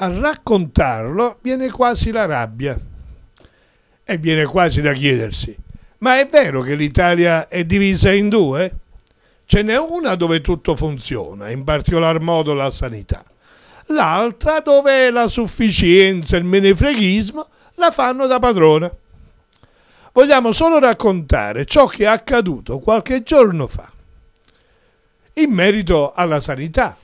A raccontarlo viene quasi la rabbia e viene quasi da chiedersi, ma è vero che l'Italia è divisa in due? Ce n'è una dove tutto funziona, in particolar modo la sanità. L'altra dove la sufficienza e il menefreghismo la fanno da padrona. Vogliamo solo raccontare ciò che è accaduto qualche giorno fa in merito alla sanità.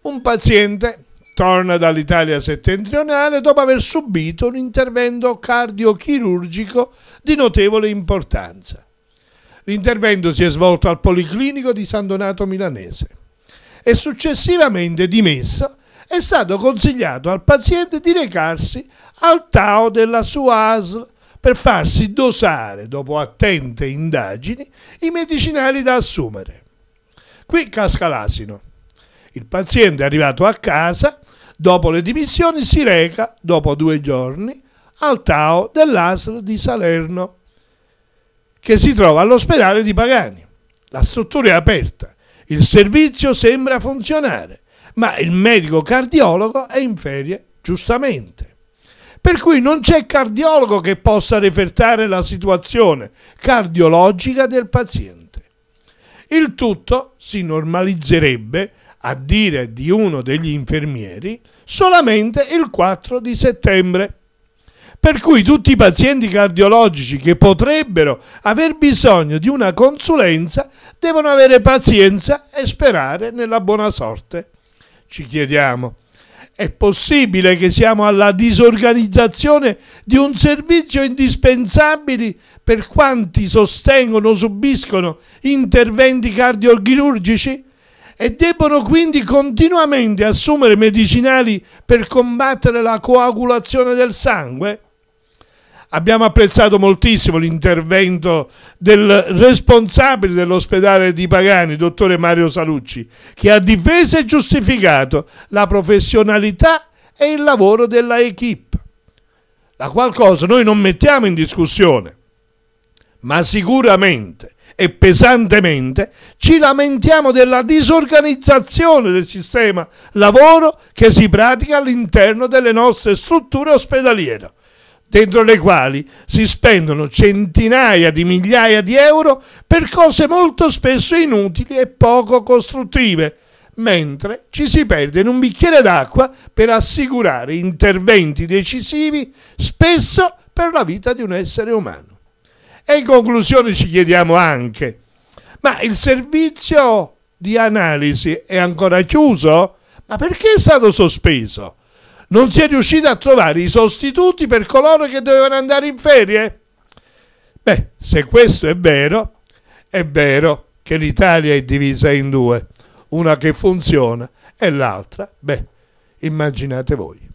Un paziente torna dall'Italia settentrionale dopo aver subito un intervento cardiochirurgico di notevole importanza. L'intervento si è svolto al Policlinico di San Donato Milanese e successivamente dimesso è stato consigliato al paziente di recarsi al TAO della sua ASL per farsi dosare, dopo attente indagini, i medicinali da assumere. Qui casca l'asino. Il paziente è arrivato a casa Dopo le dimissioni si reca, dopo due giorni, al Tao dell'ASL di Salerno, che si trova all'ospedale di Pagani. La struttura è aperta, il servizio sembra funzionare, ma il medico cardiologo è in ferie, giustamente. Per cui non c'è cardiologo che possa refertare la situazione cardiologica del paziente. Il tutto si normalizzerebbe a dire di uno degli infermieri, solamente il 4 di settembre. Per cui tutti i pazienti cardiologici che potrebbero aver bisogno di una consulenza devono avere pazienza e sperare nella buona sorte. Ci chiediamo, è possibile che siamo alla disorganizzazione di un servizio indispensabile per quanti sostengono o subiscono interventi cardiochirurgici? e debbono quindi continuamente assumere medicinali per combattere la coagulazione del sangue? Abbiamo apprezzato moltissimo l'intervento del responsabile dell'ospedale di Pagani, dottore Mario Salucci, che ha difeso e giustificato la professionalità e il lavoro della equip. La qualcosa noi non mettiamo in discussione, ma sicuramente e pesantemente, ci lamentiamo della disorganizzazione del sistema lavoro che si pratica all'interno delle nostre strutture ospedaliere dentro le quali si spendono centinaia di migliaia di euro per cose molto spesso inutili e poco costruttive, mentre ci si perde in un bicchiere d'acqua per assicurare interventi decisivi spesso per la vita di un essere umano. E in conclusione ci chiediamo anche, ma il servizio di analisi è ancora chiuso? Ma perché è stato sospeso? Non si è riusciti a trovare i sostituti per coloro che dovevano andare in ferie? Beh, se questo è vero, è vero che l'Italia è divisa in due, una che funziona e l'altra, beh, immaginate voi.